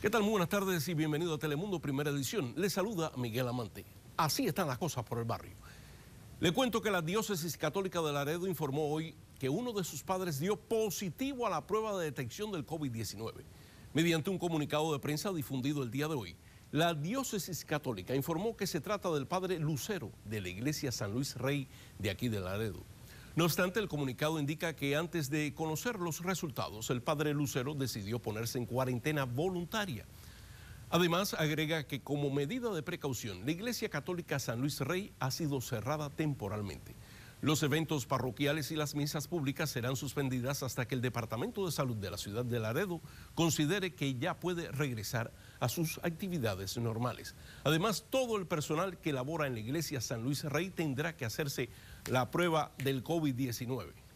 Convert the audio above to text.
¿Qué tal? Muy buenas tardes y bienvenido a Telemundo Primera Edición. Le saluda Miguel Amante. Así están las cosas por el barrio. Le cuento que la diócesis católica de Laredo informó hoy que uno de sus padres dio positivo a la prueba de detección del COVID-19. Mediante un comunicado de prensa difundido el día de hoy, la diócesis católica informó que se trata del padre Lucero de la iglesia San Luis Rey de aquí de Laredo. No obstante, el comunicado indica que antes de conocer los resultados, el padre Lucero decidió ponerse en cuarentena voluntaria. Además, agrega que como medida de precaución, la Iglesia Católica San Luis Rey ha sido cerrada temporalmente. Los eventos parroquiales y las misas públicas serán suspendidas hasta que el Departamento de Salud de la ciudad de Laredo considere que ya puede regresar a sus actividades normales. Además, todo el personal que labora en la iglesia San Luis Rey tendrá que hacerse la prueba del COVID-19.